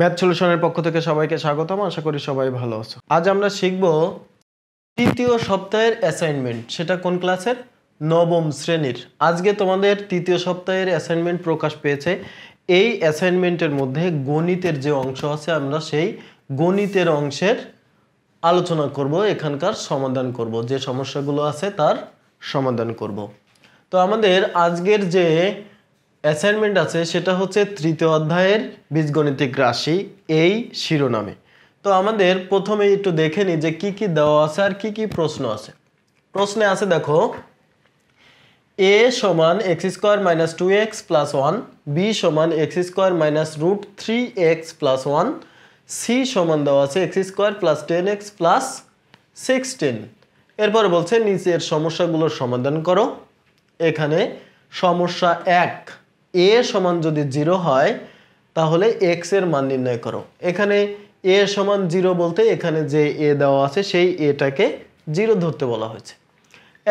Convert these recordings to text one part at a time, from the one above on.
Math সলিউশনের পক্ষ থেকে সবাইকে স্বাগতম আশা করি সবাই ভালো আছো আজ আমরা শিখব তৃতীয় সপ্তাহের অ্যাসাইনমেন্ট সেটা কোন ক্লাসের নবম শ্রেণীর আজকে তোমাদের তৃতীয় সপ্তাহের অ্যাসাইনমেন্ট প্রকাশ পেয়েছে এই অ্যাসাইনমেন্টের মধ্যে গণিতের যে অংশ আছে আমরা সেই গণিতের অংশের আলোচনা করব এখানকার সমাধান করব যে সমস্যাগুলো আছে তার সমাধান করব তো আমাদের আজকের যে অ্যাসাইনমেন্ট আছে সেটা হচ্ছে তৃতীয় অধ্যায়ের বীজগণিতিক রাশি এই শিরোনামে তো আমাদের প্রথমে একটু দেখে নিই যে কি কি দেওয়া আছে আর কি কি প্রশ্ন আছে প্রশ্নে আছে দেখো এ সমান x square minus two x plus one b সমান x square minus root three x plus one c সমান দেওয়া আছে x square plus ten x plus sixteen এরপর বলছে নিচের সমস্যাগুলোর সমাধান করো এখানে সমস্যা এক এ সমান যদি জিরো হয় তাহলে এক্স এর মান নির্ণয় করো এখানে এ সমান জিরো বলতে এখানে যে এ দেওয়া আছে সেই এটাকে জিরো ধরতে বলা হয়েছে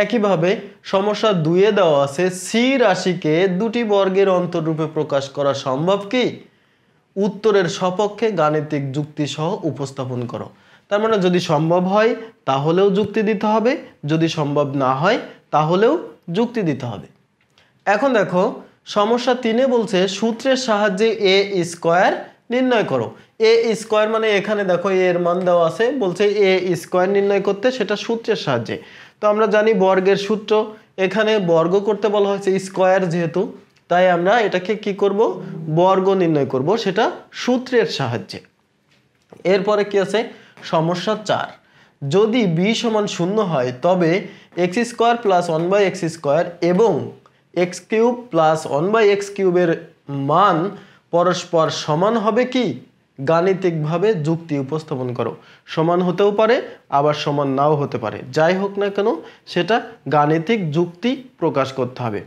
একইভাবে সমস্যা দুয়ে দেওয়া আছে সি রাশিকে দুটি বর্গের অন্তররূপে প্রকাশ করা সম্ভব কি উত্তরের সপক্ষে গাণিতিক যুক্তিসহ উপস্থাপন করো তার মানে যদি সম্ভব হয় তাহলেও যুক্তি দিতে হবে যদি সম্ভব না হয় তাহলেও যুক্তি দিতে হবে এখন দেখো সমস্যা তিনে বলছে সূত্রের সাহায্যে এ স্কোয়ার নির্ণয় করো এ স্কোয়ার মানে এখানে দেখো এর মান দেওয়া আছে বলছে এ স্কোয়ার নির্ণয় করতে সেটা সূত্রের সাহায্যে তো আমরা জানি বর্গের সূত্র এখানে বর্গ করতে বলা হয়েছে স্কোয়ার যেহেতু তাই আমরা এটাকে কি করব বর্গ নির্ণয় করব সেটা সূত্রের সাহায্যে এরপরে কি আছে সমস্যা চার যদি বি সমান শূন্য হয় তবে x square plus one by x square এবং x cube plus one by x কিউবের মান পরস্পর সমান হবে কি গাণিতিকভাবে যুক্তি উপস্থাপন করো সমান হতেও পারে আবার সমান নাও হতে পারে যাই হোক না কেন সেটা গাণিতিক যুক্তি প্রকাশ করতে হবে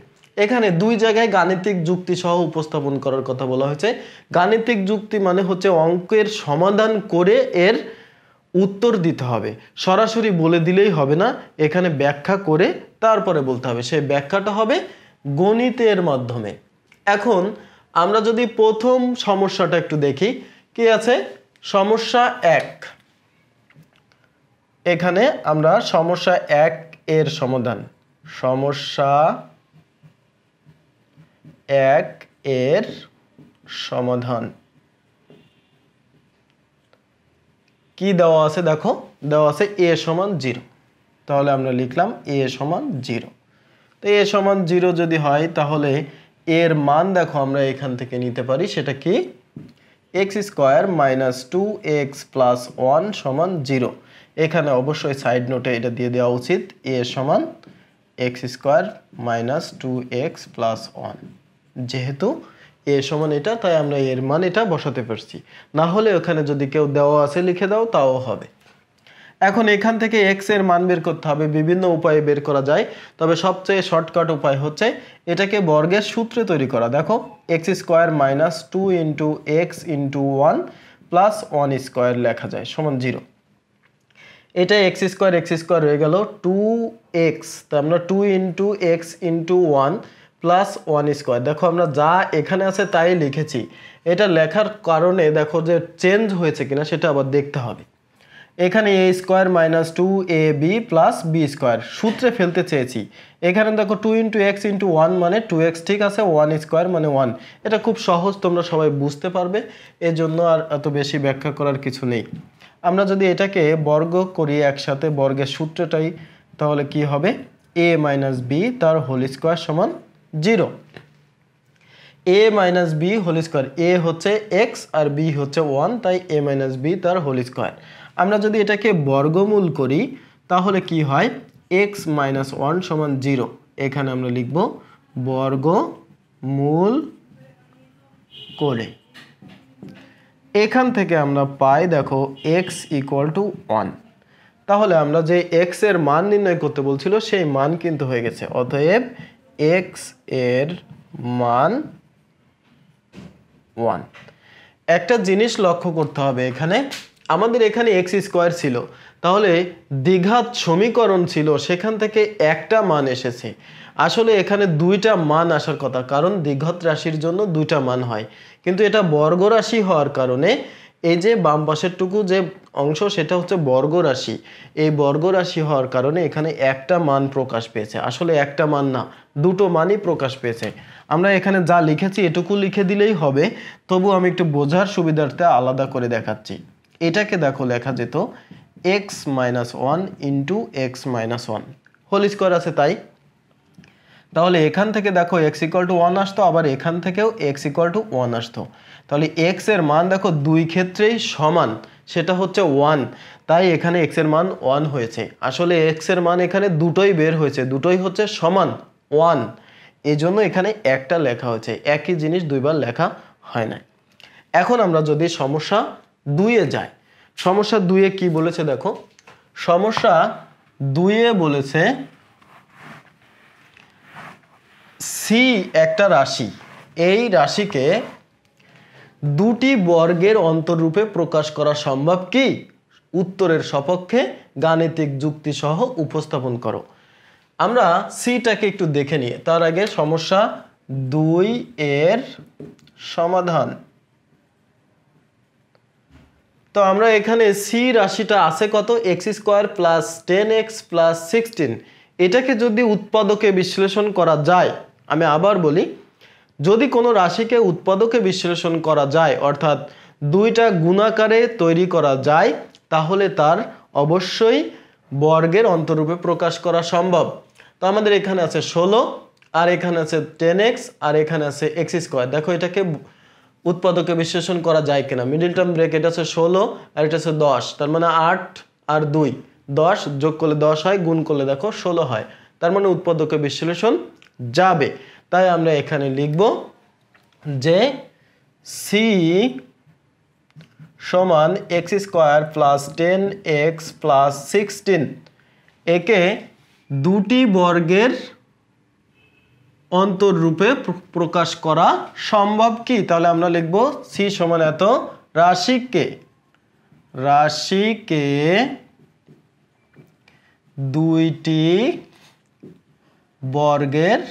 এখানে দুই জায়গায় গাণিতিক যুক্তি সহ উপস্থাপন করার কথা বলা হয়েছে গাণিতিক যুক্তি মানে হচ্ছে অঙ্কের সমাধান করে এর উত্তর দিতে হবে সরাসরি বলে দিলেই হবে না এখানে ব্যাখ্যা করে তারপরে বলতে হবে সেই ব্যাখ্যাটা হবে গণিতের মাধ্যমে এখন আমরা যদি প্রথম সমস্যাটা একটু দেখি কি আছে সমস্যা এক এখানে আমরা সমস্যা এক এর সমাধান সমস্যা এক এর সমাধান কি দেওয়া আছে দেখো দেওয়া আছে এ সমান জিরো তাহলে আমরা লিখলাম এ সমান জিরো তো এ সমান জিরো যদি হয় তাহলে এর মান দেখো আমরা এখান থেকে নিতে পারি সেটা কি x square minus two x plus one সমান জিরো এখানে অবশ্যই সাইড নোটে এটা দিয়ে দেওয়া উচিত এ সমান x square minus two x plus one যেহেতু এ সমান এটা তাই আমরা এর মান এটা বসাতে পারছি না হলে ওখানে যদি কেউ দেওয়া আছে লিখে দাও তাও হবে এখন এখান থেকে এক্স এর মান বের করতে হবে বিভিন্ন উপায়ে বের করা যায় তবে সবচেয়ে শর্টকাট উপায় হচ্ছে এটাকে বর্গের সূত্রে তৈরি করা দেখো x square minus two into x into one plus one square লেখা যায় সমান জিরো এটা এক্স স্কোয়ার এক্স স্কোয়ার হয়ে গেল টু এক্স তা আমরা two into x into one plus one square দেখো আমরা যা এখানে আছে তাই লিখেছি এটা লেখার কারণে দেখো যে চেঞ্জ হয়েছে কিনা সেটা আবার দেখতে হবে এখানে a square minus two a b plus b square সূত্রে ফেলতে চেয়েছি এখানে দেখো two into x into one মানে টু এক্স ঠিক আছে ওয়ান স্কোয়ার মানে ওয়ান এটা খুব সহজ তোমরা সবাই বুঝতে পারবে এজন্য আর এত বেশি ব্যাখ্যা করার কিছু নেই আমরা যদি এটাকে বর্গ করি একসাথে বর্গের সূত্রটাই তাহলে কি হবে এ মাইনাস বি তার হোল স্কোয়ার সমান zero a minus b whole square a হচ্ছে এক্স আর বি হচ্ছে ওয়ান তাই এ মাইনাস বি তার হোল স্কোয়ার আমরা যদি এটাকে বর্গমূল করি তাহলে কি হয় এক্স মাইনাস ওয়ান সমান জিরো এখানে আমরা লিখব বর্গমূল করে এখান থেকে আমরা পাই দেখো এক্স ইকুয়াল টু ওয়ান তাহলে আমরা যে এক্স এর মান নির্ণয় করতে বলছিল সেই মান কিন্তু হয়ে গেছে অতএব এক্স এর মান ওয়ান একটা জিনিস লক্ষ্য করতে হবে এখানে আমাদের এখানে এক্স স্কোয়ার ছিল তাহলে দীঘাত সমীকরণ ছিল সেখান থেকে একটা মান এসেছে আসলে এখানে দুইটা মান আসার কথা কারণ দ্বিঘাত রাশির জন্য দুইটা মান হয় কিন্তু এটা বর্গ রাশি হওয়ার কারণে এই যে বাম পাশের টুকু যে অংশ সেটা হচ্ছে বর্গ রাশি এই বর্গ রাশি হওয়ার কারণে এখানে একটা মান প্রকাশ পেয়েছে আসলে একটা মান না দুটো মানই প্রকাশ পেয়েছে আমরা এখানে যা লিখেছি এটুকু লিখে দিলেই হবে তবু আমি একটু বোঝার সুবিধার্থে আলাদা করে দেখাচ্ছি এটাকে দেখো লেখা যেত x minus one into x minus one whole square আছে তাই তাহলে এখান থেকে দেখো এক্স ইকল টু ওয়ান আসতো আবার এখান থেকেও এক্স ইকল টু ওয়ান আসতো তাহলে এক্স এর মান দেখো দুই ক্ষেত্রেই সমান সেটা হচ্ছে ওয়ান তাই এখানে এক্স এর মান ওয়ান হয়েছে আসলে এক্স এর মান এখানে দুটোই বের হয়েছে দুটোই হচ্ছে সমান ওয়ান এই জন্য এখানে একটা লেখা হয়েছে একই জিনিস দুইবার লেখা হয় না এখন আমরা যদি সমস্যা দুইয়ে যায় সমস্যা দুইয়ে কি বলেছে দেখো সমস্যা দুইয়ে বলেছে সি একটা রাশি এই রাশিকে দুটি বর্গের অন্তররূপে প্রকাশ করা সম্ভব কি উত্তরের সপক্ষে গাণিতিক যুক্তিসহ উপস্থাপন করো আমরা সিটাকে একটু দেখে নিয়ে তার আগে সমস্যা দুই এর সমাধান তো আমরা এখানে সি রাশিটা আছে কত x square plus ten x plus sixteen এটাকে যদি উৎপাদকে বিশ্লেষণ করা যায় আমি আবার বলি যদি কোনো রাশিকে উৎপাদকে বিশ্লেষণ করা যায় অর্থাৎ দুইটা গুণাকারে তৈরি করা যায় তাহলে তার অবশ্যই বর্গের অন্তরূপে প্রকাশ করা সম্ভব তো আমাদের এখানে আছে ষোলো আর এখানে আছে টেন এক্স আর এখানে আছে এক্স স্কোয়ার দেখো এটাকে উৎপাদকে বিশ্লেষণ করা যায় কিনা মিডিল টার্ম ব্রেক এটা হচ্ছে ষোলো আর এটা হচ্ছে দশ তার মানে আট আর দুই দশ যোগ করলে দশ হয় গুণ করলে দেখো ষোলো হয় তার মানে উৎপাদকে বিশ্লেষণ যাবে তাই আমরা এখানে লিখব যে সি সমান x square plus ten x plus sixteen একে দুটি বর্গের অন্তররূপে প্রকাশ করা সম্ভব কি তাহলে আমরা লিখব সি সমান এত রাশিকে রাশিকে দুইটি বর্গের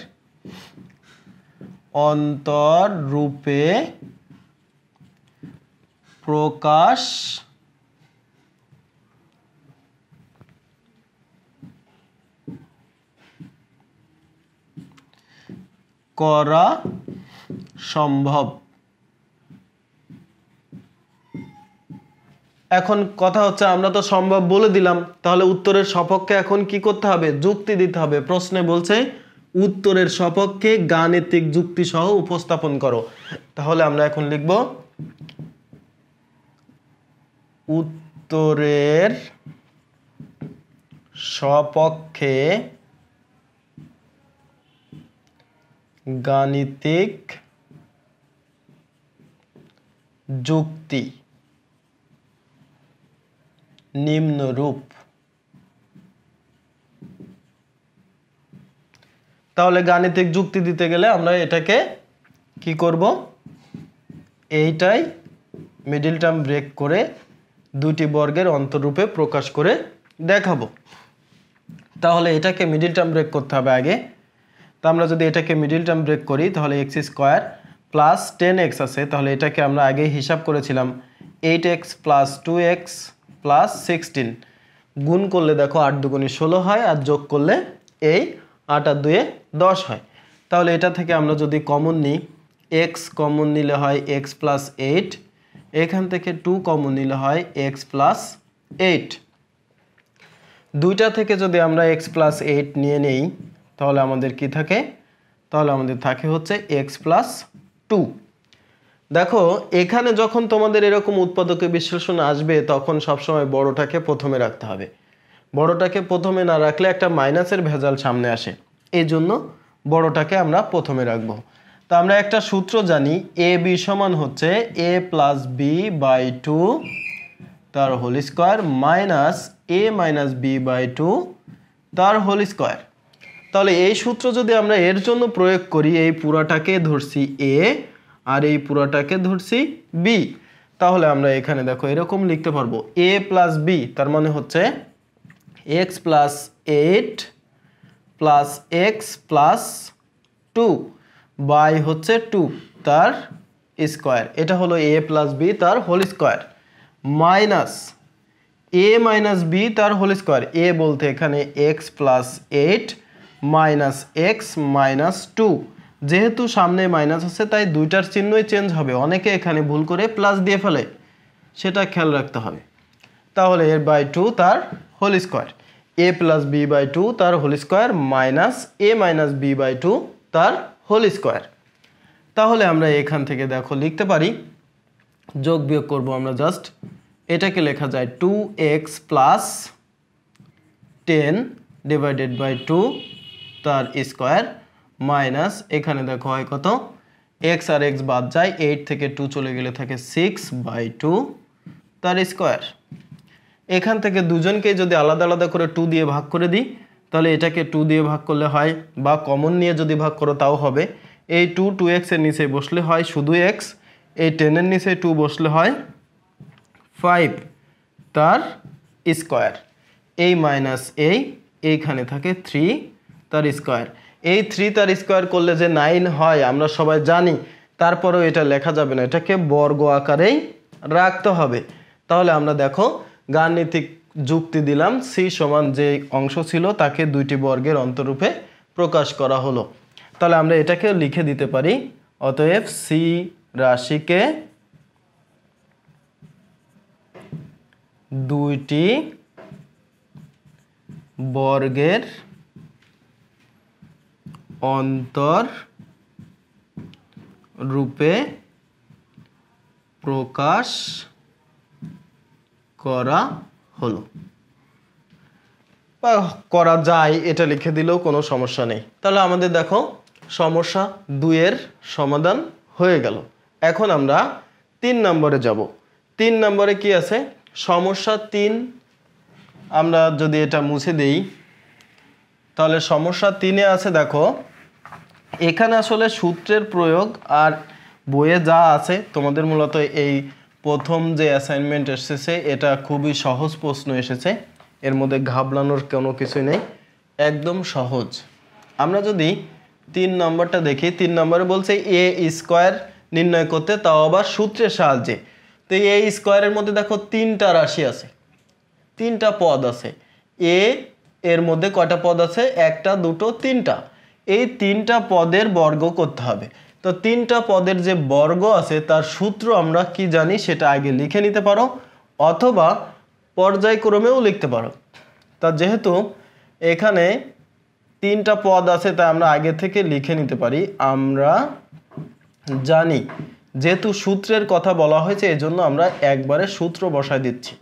অন্তর রূপে প্রকাশ করা সম্ভব এখন কথা হচ্ছে আমরা তো সম্ভব বলে দিলাম তাহলে উত্তরের সপক্ষে এখন কি করতে হবে যুক্তি দিতে হবে প্রশ্নে বলছে উত্তরের সপক্ষে গাণিতিক যুক্তি সহ উপস্থাপন করো তাহলে আমরা এখন লিখব উত্তরের সপক্ষে গাণিতিক যুক্তি নিম্নরূপ তাহলে গাণিতিক যুক্তি দিতে গেলে আমরা এটাকে কি করব এইটাই মিডিল টার্ম ব্রেক করে দুটি বর্গের অন্তরূপে প্রকাশ করে দেখাবো তাহলে এটাকে মিডিল টার্ম ব্রেক করতে হবে আগে তো আমরা যদি এটাকে মিডিল টার্ম ব্রেক করি তাহলে x square plus ten x আছে তাহলে এটাকে আমরা আগেই হিসাব করেছিলাম eight x plus two x plus sixteen গুণ করলে দেখো আট দুগুণে ষোলো হয় আর যোগ করলে এই আট আর দুয়ে দশ হয় তাহলে এটা থেকে আমরা যদি কমন নিই এক্স কমন নিলে হয় এক্স প্লাস এইট এখান থেকে টু কমন নিলে হয় এক্স প্লাস এইট দুইটা থেকে যদি আমরা এক্স প্লাস এইট নিয়ে নেই তাহলে আমাদের কি থাকে তাহলে আমাদের থাকে হচ্ছে এক্স প্লাস টু দেখো এখানে যখন তোমাদের এরকম উৎপাদকে বিশ্লেষণ আসবে তখন সবসময় বড়টাকে প্রথমে রাখতে হবে বড়টাকে প্রথমে না রাখলে একটা মাইনাসের ভেজাল সামনে আসে এই জন্য বড়টাকে আমরা প্রথমে রাখব তা আমরা একটা সূত্র জানি এ বি সমান হচ্ছে a plus b by two তার whole square minus a minus b by two তার হোল স্কোয়ার তাহলে এই সূত্র যদি আমরা এর জন্য প্রয়োগ করি এই পুরাটাকে ধরছি এ আর এই পুরাটাকে ধরছি বি তাহলে আমরা এখানে দেখো এরকম লিখতে পারবো এ প্লাস বি তার মানে হচ্ছে x plus eight plus x plus two by হচ্ছে টু তার স্কোয়ার এটা হলো এ প্লাস বি তার whole square minus a minus b তার হোল স্কোয়ার এ বলতে এখানে x plus eight minus x minus two যেহেতু সামনে মাইনাস আছে তাই দুইটার চিহ্নই চেঞ্জ হবে অনেকে এখানে ভুল করে প্লাস দিয়ে ফেলে সেটা খেয়াল রাখতে হবে তাহলে এর বাই টু তার whole square a plus b by two তার whole square minus a minus b by two তার হোল স্কোয়ার তাহলে আমরা এখান থেকে দেখো লিখতে পারি যোগ বিয়োগ করবো আমরা জাস্ট এটাকে লেখা যায় two x plus ten divided by two তার স্কোয়ার মাইনাস এখানে দেখো হয় কত এক্স আর এক্স বাদ যায় এইট থেকে টু চলে গেলে থাকে সিক্স বাই টু তার স্কোয়ার এখান থেকে দুজনকে যদি আলাদা আলাদা করে টু দিয়ে ভাগ করে দিই তাহলে এটাকে টু দিয়ে ভাগ করলে হয় বা কমন নিয়ে যদি ভাগ করো তাও হবে এই টু টু এক্সের নিচে বসলে হয় শুধু এক্স এই টেনের নিচে টু বসলে হয় ফাইভ তার স্কোয়ার এই মাইনাস এই এইখানে থাকে থ্রি তার স্কোয়ার এই থ্রি তার স্কোয়ার করলে যে নাইন হয় আমরা সবাই জানি তারপরেও এটা লেখা যাবে না এটাকে বর্গ আকারেই রাখতে হবে তাহলে আমরা দেখো গাণিতিক যুক্তি দিলাম সি সমান যে অংশ ছিল তাকে দুইটি বর্গের অন্তরূপে প্রকাশ করা হলো তাহলে আমরা এটাকে লিখে দিতে পারি অতএব সি রাশিকে দুইটি বর্গের অন্তর রূপে প্রকাশ করা হলো বা করা যায় এটা লিখে দিলেও কোনো সমস্যা নেই তাহলে আমাদের দেখো সমস্যা দুয়ের সমাধান হয়ে গেল এখন আমরা তিন নম্বরে যাব তিন নম্বরে কি আছে সমস্যা তিন আমরা যদি এটা মুছে দেই তাহলে সমস্যা তিনে আছে দেখো এখানে আসলে সূত্রের প্রয়োগ আর বইয়ে যা আছে তোমাদের মূলত এই প্রথম যে অ্যাসাইনমেন্ট এসেছে এটা খুবই সহজ প্রশ্ন এসেছে এর মধ্যে ঘাবলানোর কোনো কিছুই নেই একদম সহজ আমরা যদি তিন নম্বরটা দেখি তিন নম্বরে বলছে এ স্কোয়ার নির্ণয় করতে তাও আবার সূত্রের সাহায্যে তো এ স্কোয়ারের মধ্যে দেখো তিনটা রাশি আছে তিনটা পদ আছে এ এর মধ্যে কয়টা পদ আছে একটা দুটো তিনটা এই তিনটা পদের বর্গ করতে হবে তো তিনটা পদের যে বর্গ আছে তার সূত্র আমরা কি জানি সেটা আগে লিখে নিতে পারো অথবা পর্যায়ক্রমেও লিখতে পারো তা যেহেতু এখানে তিনটা পদ আছে তাই আমরা আগে থেকে লিখে নিতে পারি আমরা জানি যেহেতু সূত্রের কথা বলা হয়েছে এই জন্য আমরা একবারে সূত্র বসায় দিচ্ছি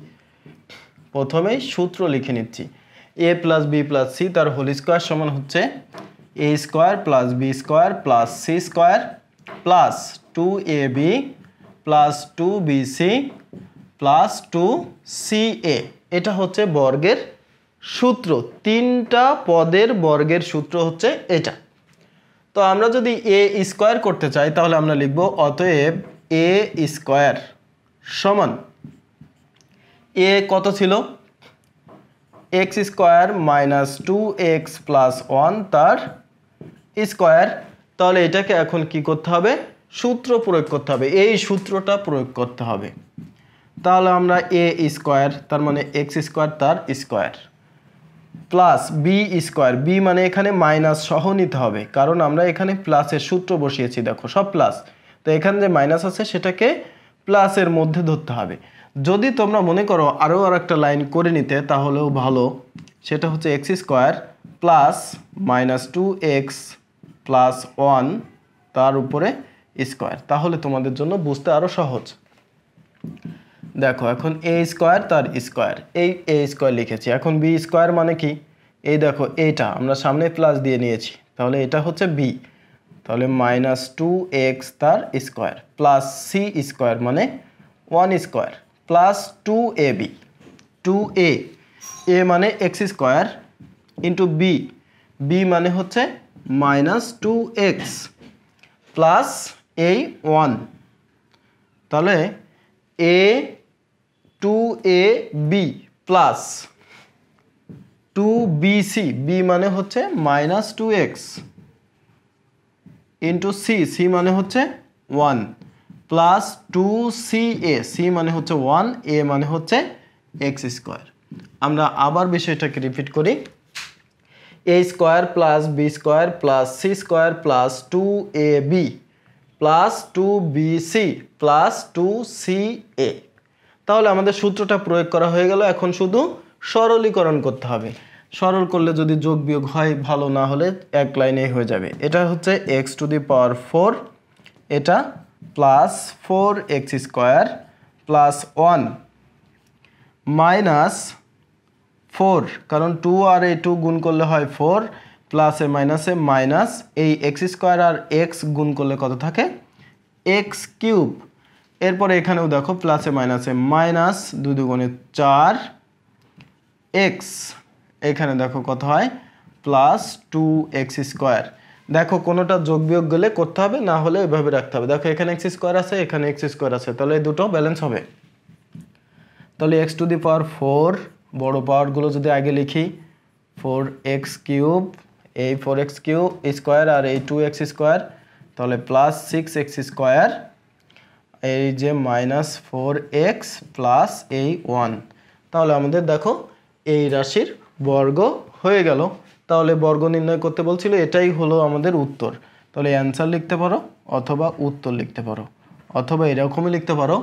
প্রথমেই সূত্র লিখে নিচ্ছি a plus b plus c তার হোল স্কোয়ার সমান হচ্ছে a square plus b square plus c square plus two a b plus two b c plus two c a এটা হচ্ছে বর্গের সূত্র তিনটা পদের বর্গের সূত্র হচ্ছে এটা তো আমরা যদি এ স্কোয়ার করতে চাই তাহলে আমরা লিখব অতএব এ স্কোয়ার সমান এ কত ছিল x square minus two x plus one তার স্কোয়ার তাহলে এটাকে এখন কি করতে হবে সূত্র প্রয়োগ করতে হবে এই সূত্রটা প্রয়োগ করতে হবে তাহলে আমরা এ স্কোয়ার তার মানে এক্স স্কোয়ার তার square plus b square b মানে এখানে মাইনাস সহ নিতে হবে কারণ আমরা এখানে প্লাসের সূত্র বসিয়েছি দেখো সব প্লাস তো এখানে যে মাইনাস আছে সেটাকে প্লাসের মধ্যে ধরতে হবে যদি তোমরা মনে করো আরও আর একটা লাইন করে নিতে তাহলেও ভালো সেটা হচ্ছে x square plus minus two x plus one তার উপরে স্কোয়ার তাহলে তোমাদের জন্য বুঝতে আরও সহজ দেখো এখন এ স্কোয়ার তার স্কোয়ার এই এ স্কোয়ার লিখেছি এখন বি স্কোয়ার মানে কি এই দেখো এটা আমরা সামনে প্লাস দিয়ে নিয়েছি তাহলে এটা হচ্ছে বি তাহলে মাইনাস টু এক্স তার স্কোয়ার প্লাস সি স্কোয়ার মানে one square plus two a b two a a মানে x square into b b মানে হচ্ছে মাইনাস টু এক্স প্লাস এই ওয়ান তাহলে a two a b plus two b c b মানে হচ্ছে minus two x into c c মানে হচ্ছে one plus two c a c মানে হচ্ছে ওয়ান এ মানে হচ্ছে এক্স স্কোয়ার আমরা আবার বিষয়টাকে রিপিট করি a square plus b square plus c square plus two a b plus two b c plus two c a তাহলে আমাদের সূত্রটা প্রয়োগ করা হয়ে গেল এখন শুধু সরলীকরণ করতে হবে সরল করলে যদি যোগ বিয়োগ হয় ভালো না হলে এক লাইনেই হয়ে যাবে এটা হচ্ছে x to the power four এটা plus four x square plus one minus four কারণ টু আর এই টু গুণ করলে হয় ফোর প্লাসে মাইনাসে মাইনাস এই এক্স স্কোয়ার আর এক্স গুণ করলে কত থাকে এক্স কিউব এরপরে এখানেও দেখো প্লাসে মাইনাসে মাইনাস দু দুগুণে চার এক্স এখানে দেখো কত হয় প্লাস টু এক্স স্কোয়ার দেখো কোনোটা যোগ বিয়োগ গেলে করতে হবে না হলে এভাবে রাখতে হবে দেখো এখানে এক্স স্কোয়ার আছে এখানে এক্স স্কোয়ার আছে তাহলে দুটো ব্যালেন্স হবে তাহলে x to the power four বড় পাওয়ারগুলো যদি আগে লিখি ফোর এক্স কিউব এই ফোর এক্স কিউব স্কোয়ার আর এই টু এক্স স্কোয়ার তাহলে প্লাস সিক্স এক্স স্কোয়ার এই যে মাইনাস ফোর এক্স প্লাস এই ওয়ান তাহলে আমাদের দেখো এই রাশির বর্গ হয়ে গেল তাহলে বর্গ নির্ণয় করতে বলছিল এটাই হলো আমাদের উত্তর তাহলে অ্যান্সার লিখতে পারো অথবা উত্তর লিখতে পারো অথবা এরকমই লিখতে পারো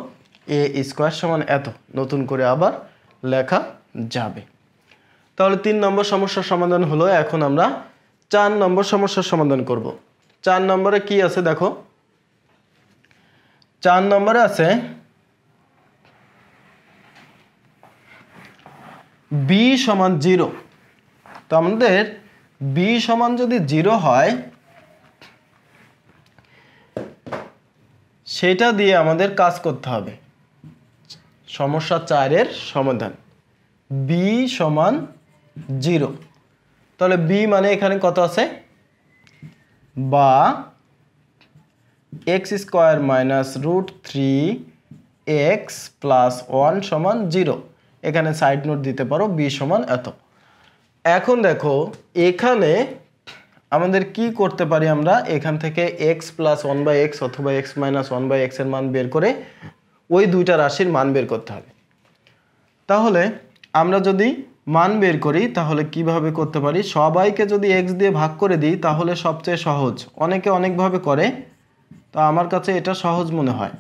এ স্কোয়ার সমান এত নতুন করে আবার লেখা যাবে তাহলে তিন নম্বর সমস্যার সমাধান হলো এখন আমরা চার নম্বর সমস্যার সমাধান করব। চার নম্বরে কি আছে দেখো চার নম্বরে আছে বি সমান জিরো তো আমাদের বি সমান যদি জিরো হয় সেটা দিয়ে আমাদের কাজ করতে হবে সমস্যা চারের সমাধান বি সমান জিরো তাহলে বি মানে এখানে কত আছে বা x square minus root three x plus one সমান জিরো এখানে সাইড নোট দিতে পারো বি সমান এত এখন দেখো এখানে আমাদের কি করতে পারি আমরা এখান থেকে x plus one by x অথবা এক্স মাইনাস ওয়ান বাই এক্সের মান বের করে ওই দুইটা রাশির মান বের করতে হবে তাহলে আমরা যদি মান বের করি তাহলে কিভাবে করতে পারি সবাইকে যদি এক্স দিয়ে ভাগ করে দিই তাহলে সবচেয়ে সহজ অনেকে অনেকভাবে করে তো আমার কাছে এটা সহজ মনে হয়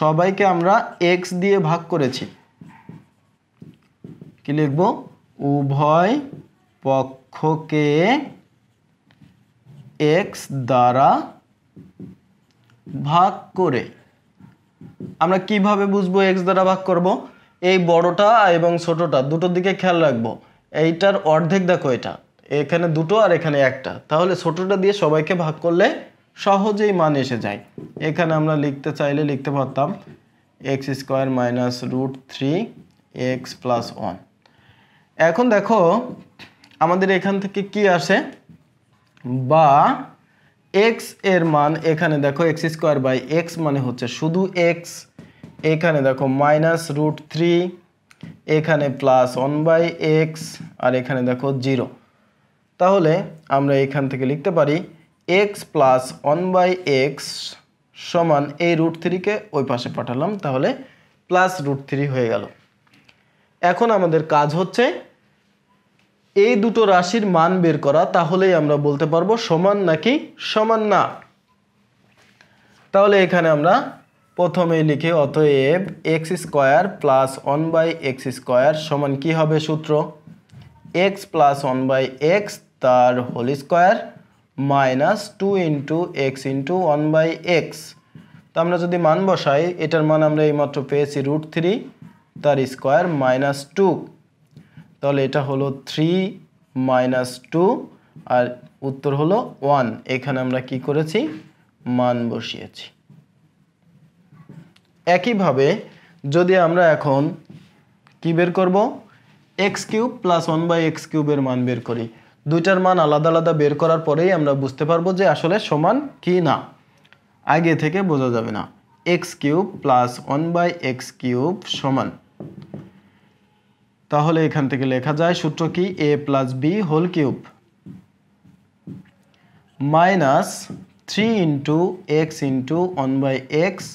সবাইকে আমরা এক্স দিয়ে ভাগ করেছি কি লিখব উভয় পক্ষকে এক্স দ্বারা ভাগ করে আমরা কিভাবে বুঝবো এক্স দ্বারা ভাগ করব এই বড়টা এবং ছোটটা দুটোর দিকে খেয়াল রাখবো এইটার অর্ধেক দেখো এটা এখানে দুটো আর এখানে একটা তাহলে ছোটটা দিয়ে সবাইকে ভাগ করলে সহজেই মান এসে যায় এখানে আমরা লিখতে চাইলে লিখতে পারতাম x square minus root three x plus one এখন দেখো আমাদের এখান থেকে কি আসে বা এক্স এর মান এখানে দেখো এক্স স্কোয়ার বাই এক্স মানে হচ্ছে শুধু এক্স এখানে দেখো মাইনাস রুট থ্রি এখানে প্লাস ওয়ান বাই এক্স আর এখানে দেখো জিরো তাহলে আমরা এখান থেকে লিখতে পারি x plus one by x সমান এই রুট থ্রিকে ওই পাশে পাঠালাম তাহলে প্লাস রুট থ্রি হয়ে গেল এখন আমাদের কাজ হচ্ছে এই দুটো রাশির মান বের করা তাহলেই আমরা বলতে পারবো সমান নাকি সমান না তাহলে এখানে আমরা প্রথমে লিখে অতএব x square plus one by x square সমান কী হবে সূত্র x plus one by x তার whole square minus two into x into one by x তো আমরা যদি মান বসাই এটার মান আমরা এইমাত্র পেয়েছি রুট থ্রি তার স্কোয়ার মাইনাস টু তাহলে এটা হলো থ্রি মাইনাস টু আর উত্তর হলো ওয়ান এখানে আমরা কি করেছি মান বসিয়েছি একইভাবে যদি আমরা এখন কি বের করব x cube plus one by x কিউবের মান বের করি দুইটার মান আলাদা আলাদা বের করার পরেই আমরা বুঝতে পারবো যে আসলে সমান কি না আগে থেকে বোঝা যাবে না x cube plus one by x cube সমান তাহলে এখান থেকে লেখা যায় সূত্র কি a plus b whole cube minus three into x into one by x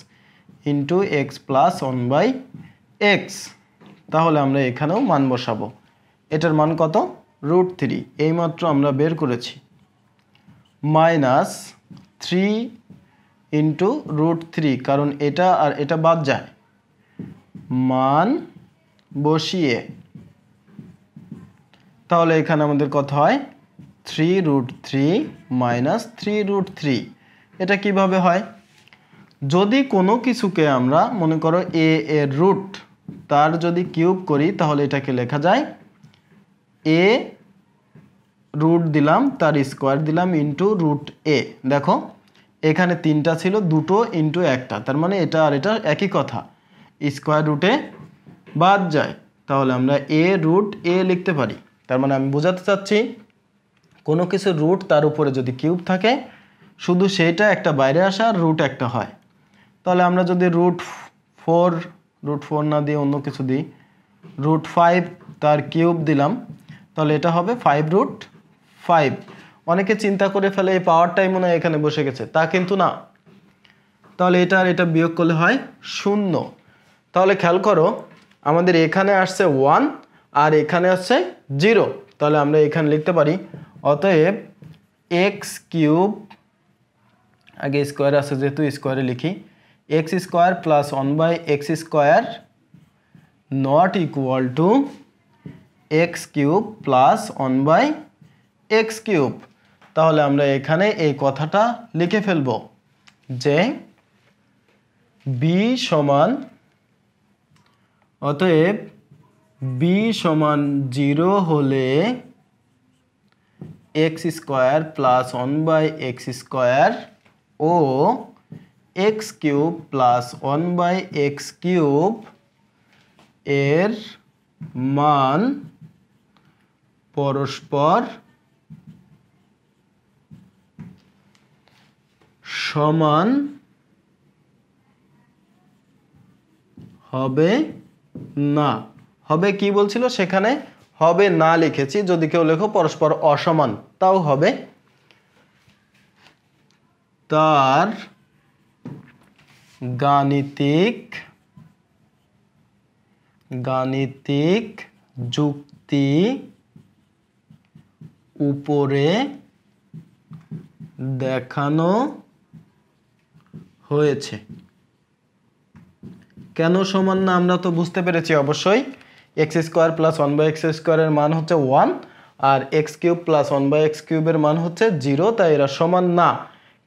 into x plus one by x তাহলে আমরা এখানেও মান বসাবো এটার মান কত রুট থ্রি এইমাত্র আমরা বের করেছি minus three into root three কারণ এটা আর এটা বাদ যায় মান বসিয়ে তাহলে এখানে আমাদের কথা হয় three root three minus three root three এটা কিভাবে হয় যদি কোনো কিছুকে আমরা মনে করো এ এর রুট তার যদি কিউব করি তাহলে এটাকে লেখা যায় এ রুট দিলাম তার স্কোয়ার দিলাম ইন্টু রুট এ দেখো এখানে তিনটা ছিল দুটো ইন্টু একটা তার মানে এটা আর এটা একই কথা স্কোয়ার রুটে বাদ যায় তাহলে আমরা এ রুট এ লিখতে পারি তার মানে আমি বোঝাতে চাচ্ছি কোনো কিছু রুট তার উপরে যদি কিউব থাকে শুধু সেইটা একটা বাইরে আসা আর রুট একটা হয় তাহলে আমরা যদি রুট ফোর রুট ফোর না দিয়ে অন্য কিছু দিই রুট ফাইভ তার কিউব দিলাম তাহলে এটা হবে ফাইভ রুট ফাইভ অনেকে চিন্তা করে ফেলে এই পাওয়ারটাই মনে হয় এখানে বসে গেছে তা কিন্তু না তাহলে এটা আর এটা বিয়োগ করলে হয় শূন্য তাহলে খেয়াল করো আমাদের এখানে আসছে ওয়ান আর এখানে আসছে জিরো তাহলে আমরা এখানে লিখতে পারি অতএব এক্স কিউব আগে স্কোয়ার আছে যেহেতু স্কোয়ারে লিখি x square plus one by x square not equal to x cube plus one by x cube তাহলে আমরা এখানে এই কথাটা লিখে ফেলব যে বি সমান অতএব বি সমান জিরো হলে x square plus one by x square ও x cube plus one by x cube এর মান পরস্পর সমান হবে না হবে কি বলছিল সেখানে হবে না লিখেছি যদি কেউ লেখো পরস্পর অসমান তাও হবে তার গাণিতিক গাণিতিক যুক্তি উপরে দেখানো হয়েছে কেন সমান না আমরা তো বুঝতে পেরেছি অবশ্যই x square plus one by x স্কোয়ারের মান হচ্ছে ওয়ান আর x cube plus one by x কিউবের মান হচ্ছে জিরো তাই এরা সমান না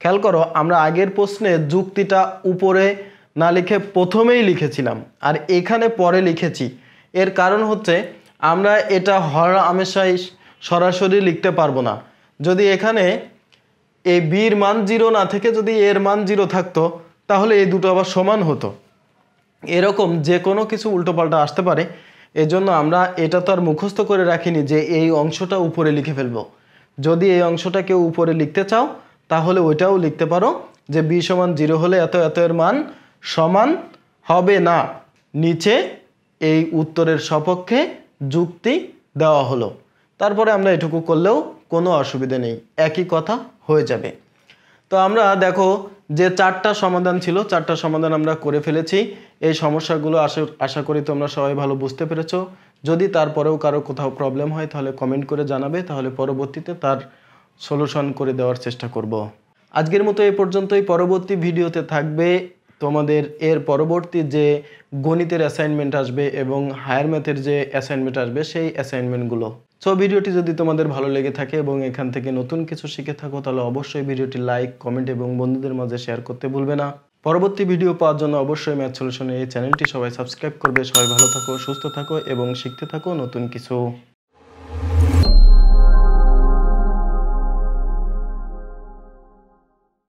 খেয়াল করো আমরা আগের প্রশ্নে যুক্তিটা উপরে না লিখে প্রথমেই লিখেছিলাম আর এখানে পরে লিখেছি এর কারণ হচ্ছে আমরা এটা হর আমেশাই সরাসরি লিখতে পারবো না যদি এখানে এই বির মান জিরো না থেকে যদি এর মান জিরো থাকতো তাহলে এই দুটো আবার সমান হতো এরকম যে কোনো কিছু উল্টোপাল্টা আসতে পারে এজন্য আমরা এটা তো আর মুখস্থ করে রাখিনি যে এই অংশটা উপরে লিখে ফেলবো যদি এই অংশটা কেউ উপরে লিখতে চাও তাহলে ওইটাও লিখতে পারো যে বি সমান জিরো হলে এত এত এর মান সমান হবে না নিচে এই উত্তরের সপক্ষে যুক্তি দেওয়া হলো তারপরে আমরা এটুকু করলেও কোনো অসুবিধে নেই একই কথা হয়ে যাবে তো আমরা দেখো যে চারটা সমাধান ছিল চারটা সমাধান আমরা করে ফেলেছি এই সমস্যাগুলো আশা আশা করি তোমরা সবাই ভালো বুঝতে পেরেছো যদি তারপরেও কারো কোথাও প্রবলেম হয় তাহলে কমেন্ট করে জানাবে তাহলে পরবর্তীতে তার সলিউশন করে দেওয়ার চেষ্টা করব। আজকের মতো এ পর্যন্তই পরবর্তী ভিডিওতে থাকবে তোমাদের এর পরবর্তী যে গণিতের অ্যাসাইনমেন্ট আসবে এবং হায়ার ম্যাথের যে অ্যাসাইনমেন্ট আসবে সেই অ্যাসাইনমেন্টগুলো সো ভিডিওটি যদি তোমাদের ভালো লেগে থাকে এবং এখান থেকে নতুন কিছু শিখে থাকো তাহলে অবশ্যই ভিডিওটি লাইক কমেন্ট এবং বন্ধুদের মাঝে শেয়ার করতে ভুলবে না পরবর্তী ভিডিও পাওয়ার জন্য অবশ্যই ম্যাথ সলিউশন এই চ্যানেলটি সবাই সাবস্ক্রাইব করবে সবাই ভালো থাকো সুস্থ থাকো এবং শিখতে থাকো নতুন কিছু